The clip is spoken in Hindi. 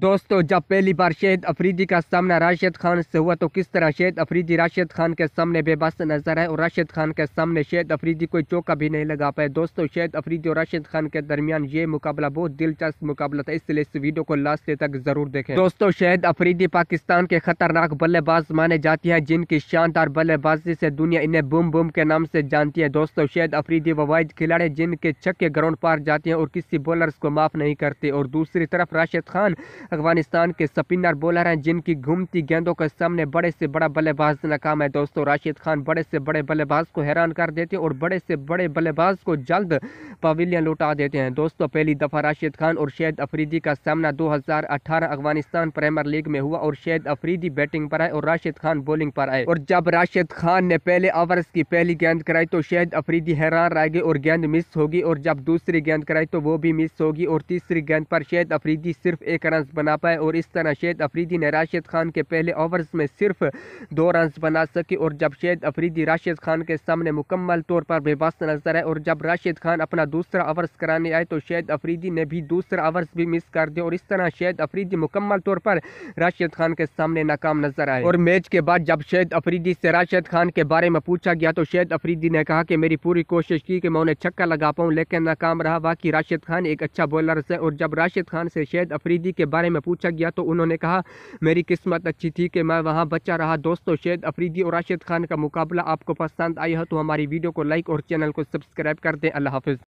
दोस्तों जब पहली बार शहीद अफरीदी का सामना राशिद खान से हुआ तो किस तरह शहीद अफरीदी राशिद खान के सामने बेबस नजर आए और राशिद खान के सामने शहीद अफरीदी कोई चौका भी नहीं लगा पाए दोस्तों शहीद अफरीदी और राशिद खान के दरमियान ये मुकाबला बहुत दिलचस्प मुकाबला था इसलिए इस वीडियो को लास्ट तक जरूर देखें दोस्तों शहीद अफरीदी पाकिस्तान के खतरनाक बल्लेबाज माने जाती है जिनकी शानदार बल्लेबाजी से दुनिया इन्हें बुम बुम के नाम से जानती है दोस्तों शहीद अफरीदी वो खिलाड़ी जिनके छक्के ग्राउंड पार जाते हैं और किसी बॉलर को माफ नहीं करते और दूसरी तरफ राशिद खान अफगानिस्तान के स्पिनर बॉलर हैं जिनकी घूमती गेंदों के सामने बड़े से बड़ा बल्लेबाज नाकाम है दोस्तों राशिद खान बड़े से बड़े बल्लेबाज को हैरान कर देते हैं और बड़े से बड़े बल्लेबाज को जल्द पवेलियन लौटा देते हैं दोस्तों पहली दफ़ा राशिद खान और शहद अफरीदी का सामना अठारह अफगानिस्तान प्रीमियर लीग में हुआ और शहद अफरीदी बैटिंग पर आए और राशिद खान बॉलिंग पर आए और जब राशिद खान ने पहले ओवर्स की पहली गेंद कराई तो शहद अफरीदी हैरान रह गए और गेंद मिस होगी और जब दूसरी गेंद कराई तो वो भी मिस होगी और तीसरी गेंद पर शहद अफरीदी सिर्फ एक रन बना पाए और इस तरह शेद अफरीदी ने राशिद खान के पहले ओवर्स में सिर्फ दो रन बना सके और जब शेद अफरीदी राशिद खान के सामने मुकम्मल तौर पर बेबस नजर आए और जब राशिद खान अपना दूसरा ओवर्स कराने आए तो शेद अफरीदी ने भी दूसरा ओवर्स भी मिस कर दिया और इस तरह शेद अफरीदी मुकम्मल तौर पर राशिद खान के सामने नाकाम नजर आए और मैच के बाद जब शेद अफरीदी से राशिद खान के बारे में पूछा गया तो शेद अफरीदी ने कहा कि मेरी पूरी कोशिश की कि मैं उन्हें छक्का लगा पाऊँ लेकिन नाकाम रहा बाकी राशिद खान एक अच्छा बॉलर है और जब राशिद खान से शेद अफरीदी के बारे बारे में पूछा गया तो उन्होंने कहा मेरी किस्मत अच्छी थी कि मैं वहाँ बचा रहा दोस्तों शेद अफरीदी और राशिद खान का मुकाबला आपको पसंद आई हो तो हमारी वीडियो को लाइक और चैनल को सब्सक्राइब कर दें अल्लाह हाफिज़